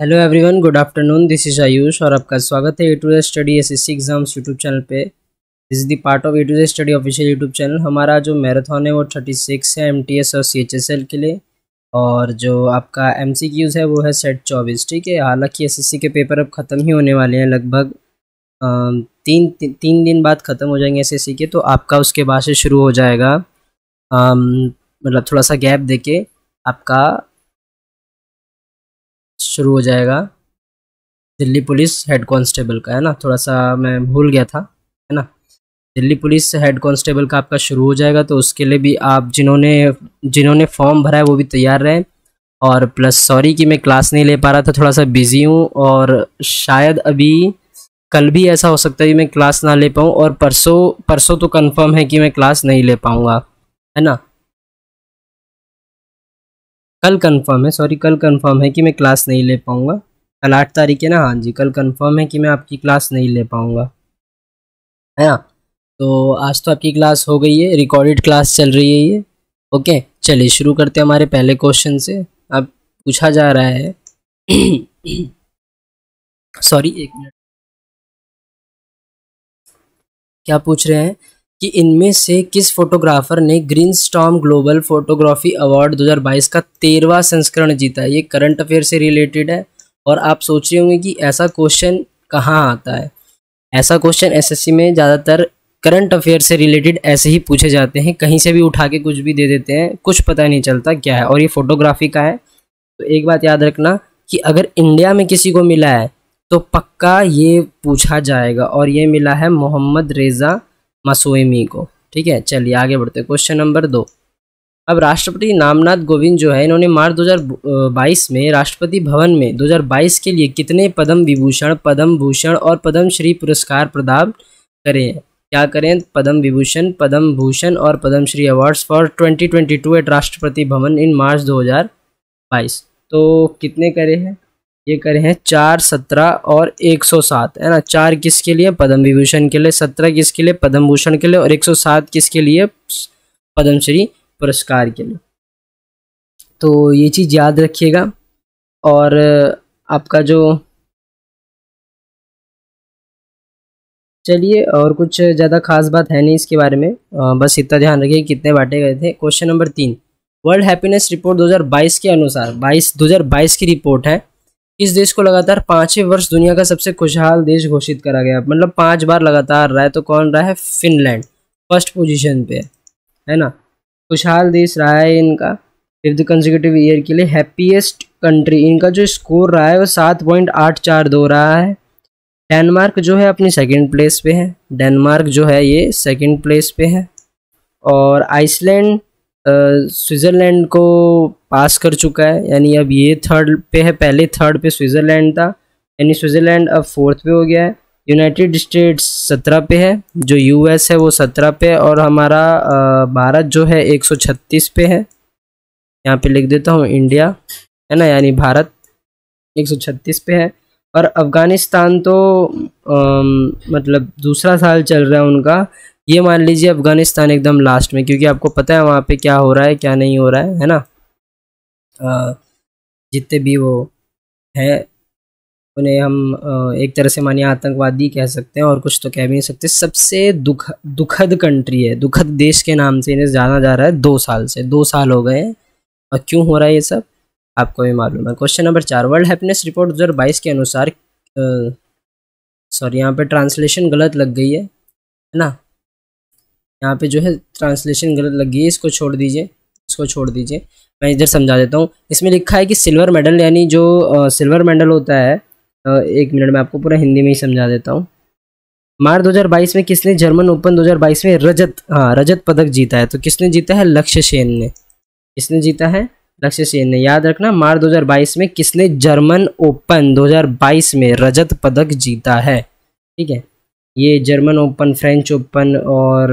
hello everyone good afternoon this is Ayush और आपका स्वागत है A two study S S C exams YouTube channel पे this is the part of A two study official YouTube channel हमारा जो marathon है वो थर्टी सिक्स है एम टी एस और सी एच एस एल के लिए और जो आपका एम सी है वो है सेट चौबीस ठीक है हालांकि एस एस सी के पेपर अब ख़त्म ही होने वाले हैं लगभग तीन ती, तीन दिन बाद ख़त्म हो जाएंगे एस एस सी के तो आपका उसके बाद से शुरू हो जाएगा मतलब थोड़ा सा गैप दे के आपका शुरू हो जाएगा दिल्ली पुलिस हेड कांस्टेबल का है ना थोड़ा सा मैं भूल गया था है ना दिल्ली पुलिस हेड कांस्टेबल का आपका शुरू हो जाएगा तो उसके लिए भी आप जिन्होंने जिन्होंने फॉर्म भरा है वो भी तैयार रहें और प्लस सॉरी कि मैं क्लास नहीं ले पा रहा था थोड़ा सा बिज़ी हूँ और शायद अभी कल भी ऐसा हो सकता है कि मैं क्लास ना ले पाऊँ और परसों परसों तो कन्फर्म है कि मैं क्लास नहीं ले पाऊँगा है ना कल कंफर्म है सॉरी कल कंफर्म है कि मैं क्लास नहीं ले पाऊँगा कल आठ तारीख है ना हाँ जी कल कंफर्म है कि मैं आपकी क्लास नहीं ले पाऊँगा है ना तो आज तो आपकी क्लास हो गई है रिकॉर्डेड क्लास चल रही है ये ओके चलिए शुरू करते हैं हमारे पहले क्वेश्चन से अब पूछा जा रहा है सॉरी एक मिनट क्या पूछ रहे हैं कि इनमें से किस फोटोग्राफर ने green storm global photography award 2022 का तेरहवा संस्करण जीता है ये करंट अफेयर से रिलेटेड है और आप सोच रहे होंगे कि ऐसा क्वेश्चन कहाँ आता है ऐसा क्वेश्चन एसएससी में ज़्यादातर करंट अफेयर से रिलेटेड ऐसे ही पूछे जाते हैं कहीं से भी उठा के कुछ भी दे देते हैं कुछ पता नहीं चलता क्या है और ये फोटोग्राफी का है तो एक बात याद रखना कि अगर इंडिया में किसी को मिला है तो पक्का ये पूछा जाएगा और ये मिला है मोहम्मद रेज़ा मासूमी को ठीक है चलिए आगे बढ़ते क्वेश्चन नंबर दो अब राष्ट्रपति रामनाथ गोविंद जो है इन्होंने मार्च 2022 में राष्ट्रपति भवन में 2022 के लिए कितने पद्म विभूषण पद्म भूषण और पद्म श्री पुरस्कार प्रदान करें क्या करें पद्म विभूषण पद्म भूषण और Padma Shri awards for 2022 at Rashtrapati Bhavan इन मार्च 2022 तो कितने करे हैं ये करे हैं चार सत्रह और एक सौ सात है ना चार किसके लिए पद्म विभूषण के लिए सत्रह किसके लिए पद्म भूषण के लिए और एक सौ सात किसके लिए पद्मश्री पुरस्कार के लिए तो ये चीज़ याद रखिएगा और आपका जो चलिए और कुछ ज़्यादा खास बात है नहीं इसके बारे में आ, बस इतना ध्यान रखिए कितने बांटे गए थे क्वेश्चन नंबर तीन वर्ल्ड हैप्पीनेस रिपोर्ट 2022 के अनुसार 22 2022 की रिपोर्ट है इस देश को लगातार पांचवें वर्ष दुनिया का सबसे खुशहाल देश घोषित करा गया मतलब पांच बार लगातार रहा है तो कौन रहा है फिनलैंड फर्स्ट पोजीशन पे है ना खुशहाल देश रहा है इनका फिफ्थ कंजिक्यूटिव ईयर के लिए हैप्पीएस्ट कंट्री इनका जो स्कोर रहा है वो सात पॉइंट आठ चार दो रहा है डेनमार्क जो है अपनी सेकेंड प्लेस पे है डेनमार्क जो है ये सेकेंड प्लेस पे है और आइसलैंड स्विट्ज़रलैंड को पास कर चुका है यानी अब ये थर्ड पे है पहले थर्ड पे स्विट्ज़रलैंड था यानी स्विट्ज़रलैंड अब फोर्थ पे हो गया है यूनाइटेड स्टेट्स सत्रह पे है जो यूएस है वो सत्रह पे और हमारा भारत जो है एक सौ छत्तीस पे है यहाँ पे लिख देता हूँ इंडिया है ना यानी भारत एक सौ छत्तीस पे है और अफ़गानिस्तान तो आ, मतलब दूसरा साल चल रहा है उनका ये मान लीजिए अफ़गानिस्तान एकदम लास्ट में क्योंकि आपको पता है वहाँ पे क्या हो रहा है क्या नहीं हो रहा है है ना जितने भी वो हैं उन्हें हम एक तरह से मानिए आतंकवादी कह सकते हैं और कुछ तो कह भी नहीं सकते सबसे दुख दुखद कंट्री है दुखद देश के नाम से इन्हें जाना जा रहा है दो साल से दो साल हो गए हैं और क्यों हो रहा है ये सब आपको भी मालूम है क्वेश्चन नंबर चार वर्ल्ड हैप्पीनेस रिपोर्ट दो के अनुसार सॉरी यहाँ पर ट्रांसलेशन गलत लग गई है है ना यहाँ पे जो है ट्रांसलेशन गलत लग गई है इसको छोड़ दीजिए इसको छोड़ दीजिए मैं इधर समझा देता हूँ इसमें लिखा है कि सिल्वर मेडल यानी जो सिल्वर मेडल होता है एक मिनट में आपको पूरा हिंदी में ही समझा देता हूँ मार्च 2022 में किसने जर्मन ओपन 2022 में रजत हाँ रजत पदक जीता है तो किसने जीता है लक्ष्य सेन ने किसने जीता है लक्ष्य सेन ने याद रखना मार्च 2022 में किसने जर्मन ओपन 2022 में रजत पदक जीता है ठीक है ये जर्मन ओपन फ्रेंच ओपन और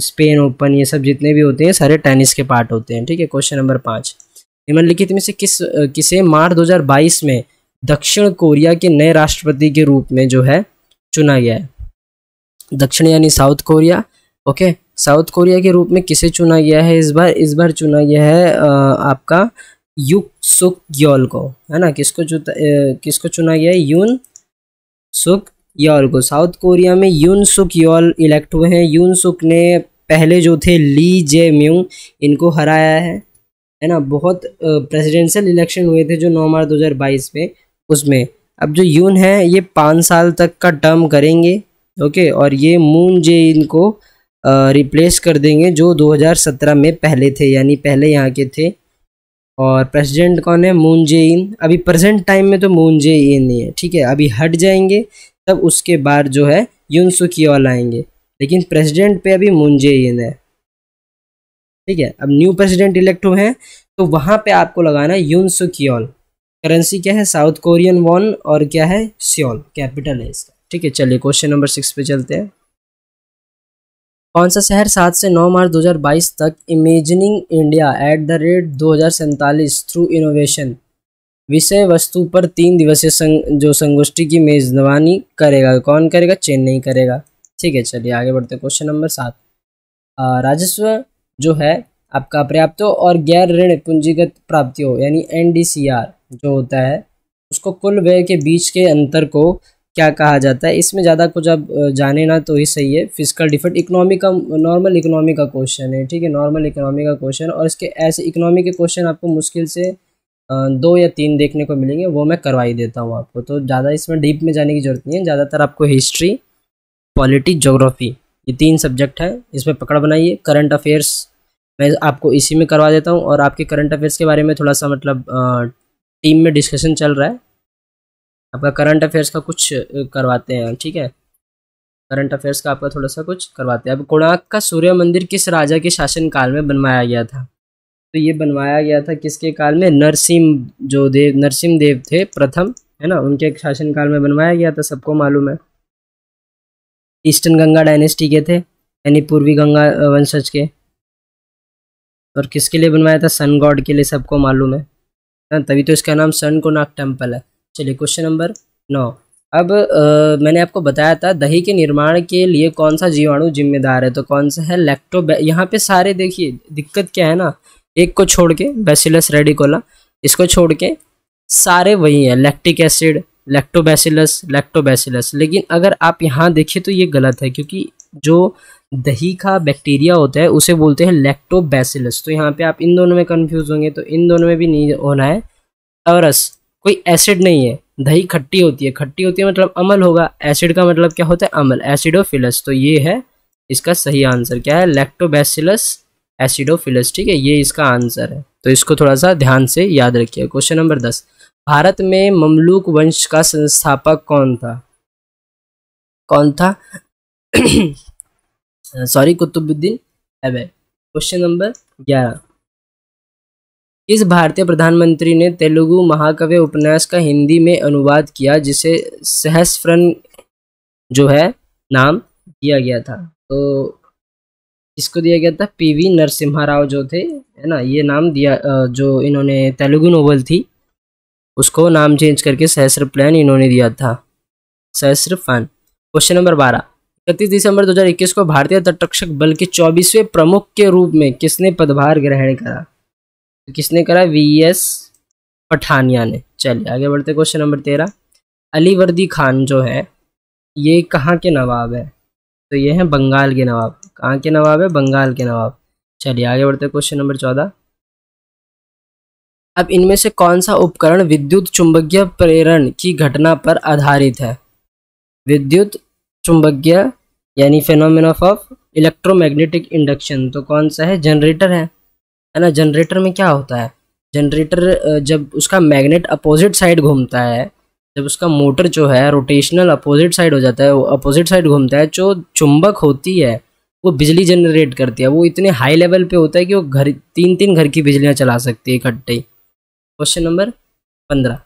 स्पेन uh, ओपन ये सब जितने भी होते हैं सारे टेनिस के पार्ट होते हैं ठीक है क्वेश्चन नंबर पाँच निम्नलिखित में से किस uh, किसे मार्च 2022 में दक्षिण कोरिया के नए राष्ट्रपति के रूप में जो है चुना गया है दक्षिण यानी South Korea okay South Korea के रूप में किसे चुना गया है इस बार इस बार चुना गया है आ, uh, आपका युक सुक ग्योल को है ना किसको चुता किसको चुना गया है यून सुक योल को साउथ कोरिया में यून सुक योल इलेक्ट हुए हैं यून सुक ने पहले जो थे ली जे म्यू इनको हराया है है ना बहुत प्रेसिडेंशियल इलेक्शन हुए थे जो नौ मार्च बाईस में उसमें अब जो यून है ये पाँच साल तक का टर्म करेंगे ओके और ये मून जे इनको रिप्लेस कर देंगे जो 2017 में पहले थे यानी पहले यहाँ के थे और प्रेसिडेंट कौन है मून जे इन अभी प्रेजेंट टाइम में तो मून जे इन ही है ठीक है अभी हट जाएंगे तब उसके बाद जो है यूनसुकी वाला आएंगे लेकिन प्रेसिडेंट पे अभी मुंजे इन है ठीक है अब न्यू प्रेसिडेंट इलेक्ट हुए हैं तो वहाँ पे आपको लगाना है यूनसुकियोल करेंसी क्या है साउथ कोरियन वॉन और क्या है सियोल कैपिटल है इसका ठीक है चलिए क्वेश्चन नंबर सिक्स पे चलते हैं कौन सा शहर सात से नौ मार्च 2022 तक imagining India at the rate दो थ्रू इनोवेशन विषय वस्तु पर तीन दिवसीय संग जो संगोष्ठी की मेजबानी करेगा कौन करेगा चेन्नई करेगा ठीक है चलिए आगे बढ़ते क्वेश्चन नंबर सात राजस्व जो है आपका पर्याप्त और गैर ऋण पूंजीगत प्राप्तियों यानी एन जो होता है उसको कुल व्यय के बीच के अंतर को क्या कहा जाता है इसमें ज़्यादा कुछ अब जाने ना तो ही सही है फिजिकल डिफेक्ट इकोनॉमी का नॉर्मल इकोनॉमी का क्वेश्चन है ठीक है नॉर्मल इकोनॉमी का क्वेश्चन और इसके ऐसे इकोनॉमी के क्वेश्चन आपको मुश्किल से दो या तीन देखने को मिलेंगे वो मैं करवा ही देता हूँ आपको तो ज़्यादा इसमें डीप में जाने की ज़रूरत नहीं है ज़्यादातर आपको हिस्ट्री पॉलिटी जोग्राफी ये तीन सब्जेक्ट है इसमें पकड़ बनाइए करंट अफेयर्स मैं आपको इसी में करवा देता हूँ और आपके करंट अफेयर्स के बारे में थोड़ा सा मतलब टीम में डिस्कशन चल रहा है आपका करंट अफेयर्स का कुछ करवाते हैं ठीक है करंट अफेयर्स का आपका थोड़ा सा कुछ करवाते हैं अब कोणार्क का सूर्य मंदिर किस राजा के शासनकाल में बनवाया गया था तो ये बनवाया गया था किसके काल में नरसिम जो देव नरसिम देव थे प्रथम है ना उनके शासनकाल में बनवाया गया था सबको मालूम है ईस्टर्न गंगा डायनेस्टी के थे यानी पूर्वी गंगा वंशज के और किसके लिए बनवाया था सन गॉड के लिए सबको मालूम है ना हाँ, तभी तो इसका नाम सन को नाग टेम्पल है चलिए क्वेश्चन नंबर नौ अब आ, मैंने आपको बताया था दही के निर्माण के लिए कौन सा जीवाणु जिम्मेदार है तो कौन सा है लैक्टो यहाँ पे सारे देखिए दिक्कत क्या है ना एक को छोड़ के बेसिलस रेडिकोला इसको छोड़ के सारे वही हैं लैक्टिक एसिड लैक्टोबैसिलस लैक्टोबैसिलस लेकिन अगर आप यहाँ देखिए तो ये गलत है क्योंकि जो दही का बैक्टीरिया होता है उसे बोलते हैं लैक्टोबैसिलस तो यहाँ पे आप इन दोनों में कन्फ्यूज होंगे तो इन दोनों में भी नहीं होना है अवरस कोई एसिड नहीं है दही खट्टी होती है खट्टी होती है मतलब अमल होगा एसिड का मतलब क्या होता है अमल एसिडोफिलस तो ये है इसका सही आंसर क्या है लैक्टोबैसिलस एसिडोफिलस ठीक है ये इसका आंसर है तो इसको थोड़ा सा ध्यान से याद रखिए क्वेश्चन नंबर दस भारत में ममलूक वंश का संस्थापक कौन था कौन था सॉरी कुतुबुद्दीन अब क्वेश्चन नंबर ग्यारह किस भारतीय प्रधानमंत्री ने तेलुगु महाकव्य उपन्यास का हिंदी में अनुवाद किया जिसे सहस्रन जो है नाम दिया गया था तो इसको दिया गया था पीवी नरसिम्हा राव जो थे है ना ये नाम दिया जो इन्होंने तेलुगु नोवेल थी उसको नाम चेंज करके सहस्र प्लान इन्होंने दिया था सहस्र फैन क्वेश्चन नंबर बारह इकतीस दिसंबर 2021 को भारतीय तटरक्षक बल के चौबीसवें प्रमुख के रूप में किसने पदभार ग्रहण करा तो किसने करा वी एस पठानिया ने चलिए आगे बढ़ते क्वेश्चन नंबर तेरह अली वर्दी खान जो है ये कहाँ के नवाब है तो ये हैं बंगाल के नवाब कहाँ के नवाब है बंगाल के नवाब चलिए आगे बढ़ते क्वेश्चन नंबर चौदह अब इनमें से कौन सा उपकरण विद्युत चुंबकीय प्रेरण की घटना पर आधारित है विद्युत चुंबकीय यानी फेनोमेन ऑफ इलेक्ट्रोमैग्नेटिक इंडक्शन तो कौन सा है जनरेटर है है ना जनरेटर में क्या होता है जनरेटर जब उसका मैग्नेट अपोजिट साइड घूमता है जब उसका मोटर जो है रोटेशनल अपोजिट साइड हो जाता है वो अपोजिट साइड घूमता है जो चुंबक होती है वो बिजली जनरेट करती है वो इतने हाई लेवल पे होता है कि वो घर तीन तीन घर की बिजलियाँ चला सकती है इकट्ठे क्वेश्चन नंबर पंद्रह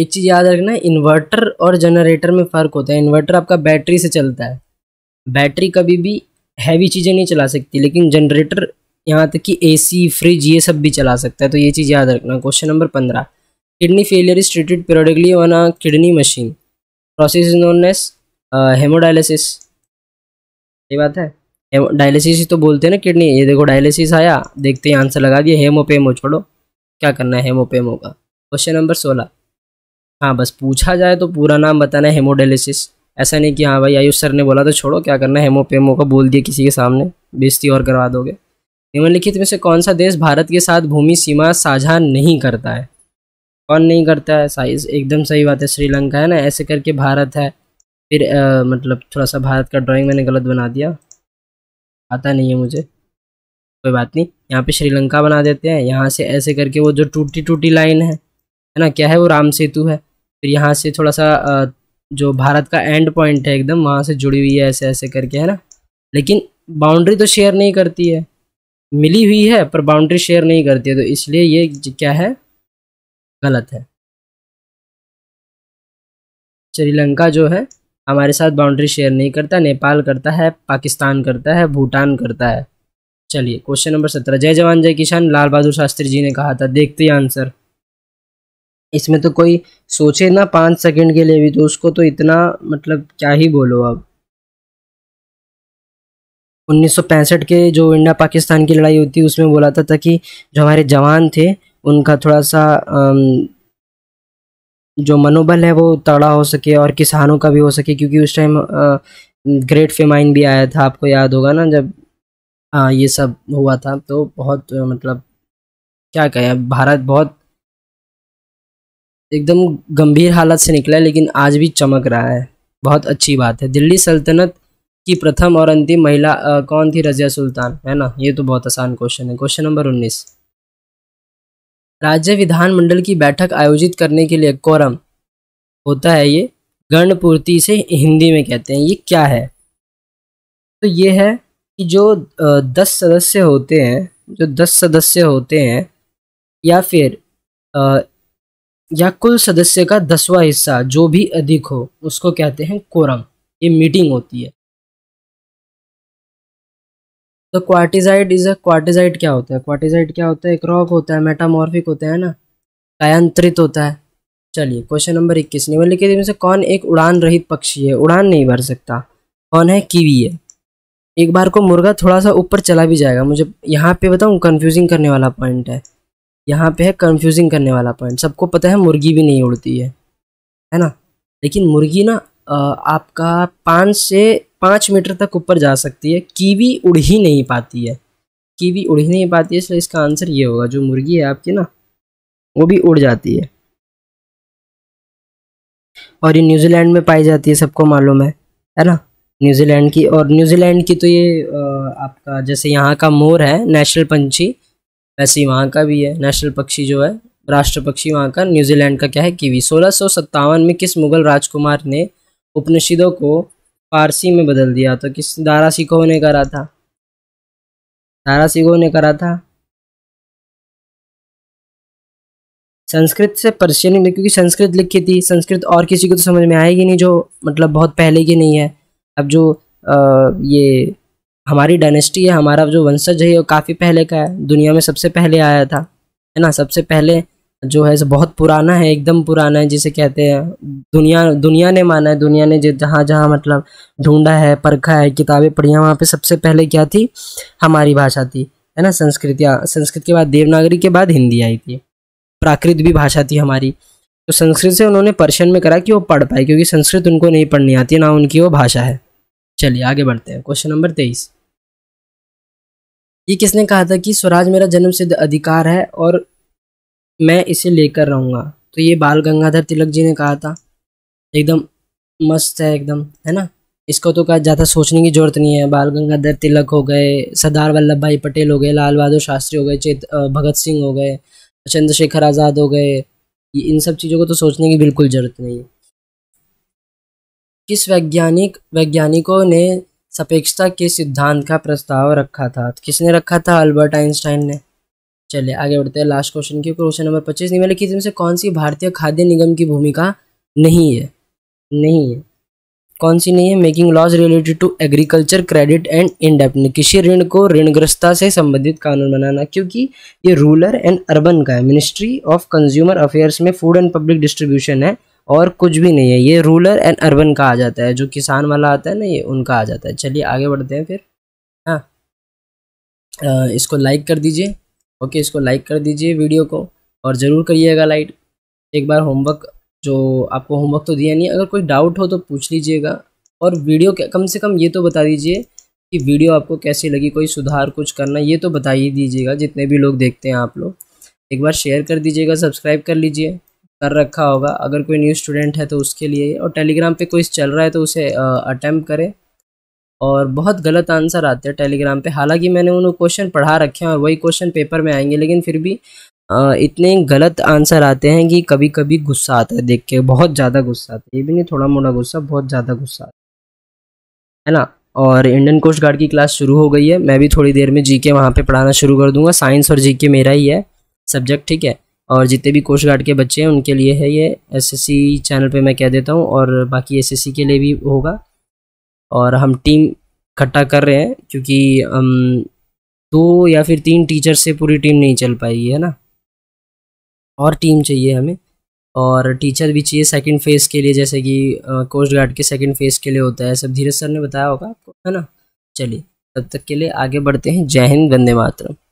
एक चीज़ याद रखना इन्वर्टर और जनरेटर में फ़र्क होता है इन्वर्टर आपका बैटरी से चलता है बैटरी कभी भी हैवी चीज़ें नहीं चला सकती लेकिन जनरेटर यहाँ तक कि एसी फ्रिज ये सब भी चला सकता है तो ये चीज़ याद रखना क्वेश्चन नंबर पंद्रह kidney failure is treated periodically on a kidney machine process is known as haemodialysis सही बात है डायलिसिस ही तो बोलते हैं ना किडनी ये देखो डायलिसिस आया देखते ही आंसर लगा दिया हेमोपेमो छोड़ो क्या करना है हेमोपेमो का क्वेश्चन नंबर सोलह हाँ बस पूछा जाए तो पूरा नाम बताना है हेमोडायलिसिस ऐसा नहीं कि हाँ भाई आयुष सर ने बोला तो छोड़ो क्या करना है हेमोपेमो का बोल दिया किसी के सामने बेजती और करवा दोगे निम्नलिखित में से कौन सा देश भारत के साथ भूमि सीमा साझा नहीं करता है कौन नहीं करता है साइज एकदम सही बात है श्रीलंका है ना ऐसे करके भारत है फिर आ, मतलब थोड़ा सा भारत का ड्राइंग मैंने गलत बना दिया आता नहीं है मुझे कोई बात नहीं यहाँ पे श्रीलंका बना देते हैं यहाँ से ऐसे करके वो जो टूटी टूटी लाइन है है ना क्या है वो राम सेतु है फिर यहाँ से थोड़ा सा आ, जो भारत का एंड पॉइंट है एकदम वहाँ से जुड़ी हुई है ऐसे ऐसे करके है ना लेकिन बाउंड्री तो शेयर नहीं करती है मिली हुई है पर बाउंड्री शेयर नहीं करती है तो इसलिए ये क्या है गलत है श्रीलंका जो है हमारे साथ बाउंड्री शेयर नहीं करता नेपाल करता है पाकिस्तान करता है भूटान करता है चलिए क्वेश्चन नंबर सत्रह जय जवान जय किसान लाल बहादुर शास्त्री जी ने कहा था देखते ही आंसर इसमें तो कोई सोचे ना पाँच सेकंड के लिए भी तो उसको तो इतना मतलब क्या ही बोलो अब 1965 के जो इंडिया पाकिस्तान की लड़ाई हुई थी उसमें बोला था, था कि जो हमारे जवान थे उनका थोड़ा सा जो मनोबल है वो तगड़ा हो सके और किसानों का भी हो सके क्योंकि उस टाइम ग्रेट फेमाइन भी आया था आपको याद होगा ना जब आ, ये सब हुआ था तो बहुत मतलब क्या कहें भारत बहुत एकदम गंभीर हालत से निकला है लेकिन आज भी चमक रहा है बहुत अच्छी बात है दिल्ली सल्तनत की प्रथम और अंतिम महिला आ, कौन थी रजिया सुल्तान है ना ये तो बहुत आसान क्वेश्चन है क्वेश्चन नंबर उन्नीस राज्य विधानमंडल की बैठक आयोजित करने के लिए कोरम होता है ये गणपूर्ति से हिंदी में कहते हैं ये क्या है तो ये है कि जो दस सदस्य होते हैं जो दस सदस्य होते हैं या फिर या कुल सदस्य का दसवां हिस्सा जो भी अधिक हो उसको कहते हैं कोरम ये मीटिंग होती है तो क्वार्टिजाइड इज अ क्वार्टिजाइड क्या होता है क्वार्टिजाइड क्या होता है एक रॉक होता है मेटामॉर्फिक होता है ना कायांतरित होता है चलिए क्वेश्चन नंबर इक्कीस निम्नलिखित में से कौन एक उड़ान रहित पक्षी है उड़ान नहीं भर सकता कौन है कीवी है एक बार को मुर्गा थोड़ा सा ऊपर चला भी जाएगा मुझे यहाँ पे बताऊँ कन्फ्यूजिंग करने वाला पॉइंट है यहाँ पे है कन्फ्यूजिंग करने वाला पॉइंट सबको पता है मुर्गी भी नहीं उड़ती है है ना लेकिन मुर्गी ना आपका पाँच से पाँच मीटर तक ऊपर जा सकती है कीवी उड़ ही नहीं पाती है कीवी उड़ ही नहीं पाती है इसलिए इसका आंसर ये होगा जो मुर्गी है आपकी ना वो भी उड़ जाती है और ये न्यूजीलैंड में पाई जाती है सबको मालूम है है ना न्यूजीलैंड की और न्यूजीलैंड की तो ये आपका जैसे यहाँ का मोर है नेशनल पंछी वैसे ही वहाँ का भी है नेशनल पक्षी जो है राष्ट्र पक्षी वहाँ का न्यूजीलैंड का क्या है कीवी सोलह सौ सत्तावन में किस मुगल राजकुमार ने उपनिषदों को फारसी में बदल दिया तो किस दारा सिखो ने करा था दारा सिखो ने करा था संस्कृत से पर्शियन में क्योंकि संस्कृत लिखी थी संस्कृत और किसी को तो समझ में आएगी नहीं जो मतलब बहुत पहले की नहीं है अब जो आ, ये हमारी डायनेस्टी है हमारा जो वंशज है वो काफ़ी पहले का है दुनिया में सबसे पहले आया था है ना सबसे पहले जो है सो बहुत पुराना है एकदम पुराना है जिसे कहते हैं दुनिया दुनिया ने माना है दुनिया ने जहाँ जहाँ मतलब ढूंढा है परखा है किताबें पढ़ी वहाँ पे सबसे पहले क्या थी हमारी भाषा थी है ना संस्कृत या संस्कृत के बाद देवनागरी के बाद हिंदी आई थी प्राकृत भी भाषा थी हमारी तो संस्कृत से उन्होंने पर्शियन में करा कि वो पढ़ पाए क्योंकि संस्कृत उनको नहीं पढ़नी आती ना उनकी वो भाषा है चलिए आगे बढ़ते हैं क्वेश्चन नंबर तेईस ये किसने कहा था कि स्वराज मेरा जन्म सिद्ध अधिकार है और मैं इसे लेकर रहूँगा तो ये बाल गंगाधर तिलक जी ने कहा था एकदम मस्त है एकदम है ना इसको तो कहा ज़्यादा सोचने की ज़रूरत नहीं है बाल गंगाधर तिलक हो गए सरदार वल्लभ भाई पटेल हो गए लाल बहादुर शास्त्री हो गए चेत भगत सिंह हो गए चंद्रशेखर आज़ाद हो गए इन सब चीज़ों को तो सोचने की बिल्कुल ज़रूरत नहीं है किस वैज्ञानिक वैज्ञानिकों ने सापेक्षता के सिद्धांत का प्रस्ताव रखा था किसने रखा था अल्बर्ट आइंस्टाइन ने चलिए आगे बढ़ते हैं लास्ट क्वेश्चन की क्वेश्चन नंबर पच्चीस निम्न लिखित में से कौन सी भारतीय खाद्य निगम की भूमिका नहीं है नहीं है कौन सी नहीं है making laws related to agriculture credit and इंडेप्टनी कृषि ऋण को ऋणग्रस्तता से संबंधित कानून बनाना क्योंकि ये रूलर एंड अर्बन का है मिनिस्ट्री ऑफ कंज्यूमर अफेयर्स में फूड एंड पब्लिक डिस्ट्रीब्यूशन है और कुछ भी नहीं है ये रूलर एंड अर्बन का आ जाता है जो किसान वाला आता है ना ये उनका आ जाता है चलिए आगे बढ़ते हैं फिर हाँ इसको लाइक कर दीजिए ओके इसको लाइक कर दीजिए वीडियो को और ज़रूर करिएगा लाइक एक बार होमवर्क जो आपको होमवर्क तो दिया नहीं अगर कोई डाउट हो तो पूछ लीजिएगा और वीडियो कम से कम ये तो बता दीजिए कि वीडियो आपको कैसी लगी कोई सुधार कुछ करना ये तो बता ही दीजिएगा जितने भी लोग देखते हैं आप लोग एक बार शेयर कर दीजिएगा सब्सक्राइब कर लीजिए कर रखा होगा अगर कोई न्यू स्टूडेंट है तो उसके लिए और टेलीग्राम पे कोई चल रहा है तो उसे अटैम्प्ट करें और बहुत गलत आंसर आते हैं टेलीग्राम पे हालांकि मैंने उन क्वेश्चन पढ़ा रखे हैं और वही क्वेश्चन पेपर में आएंगे लेकिन फिर भी आ, इतने गलत आंसर आते हैं कि कभी कभी गुस्सा आता है देख के बहुत ज़्यादा गुस्सा आता है ये भी नहीं थोड़ा मोटा गुस्सा बहुत ज़्यादा गुस्सा आता है ना और इंडियन कोस्ट गार्ड की क्लास शुरू हो गई है मैं भी थोड़ी देर में जी के वहाँ पर पढ़ाना शुरू कर दूँगा साइंस और जी के मेरा ही है सब्जेक्ट ठीक है और जितने भी कोस्ट गार्ड के बच्चे हैं उनके लिए है ये सी चैनल पर मैं कह देता हूँ और बाकी सी के लिए भी होगा और हम टीम इकट्ठा कर रहे हैं क्योंकि हम दो या फिर तीन टीचर से पूरी टीम नहीं चल पाएगी है ना और टीम चाहिए हमें और टीचर भी चाहिए सेकंड फेज़ के लिए जैसे कि कोस्ट गार्ड के सेकंड फेज़ के लिए होता है सब धीरज सर ने बताया होगा आपको है ना चलिए तब तक के लिए आगे बढ़ते हैं जय हिंद वंदे मातरम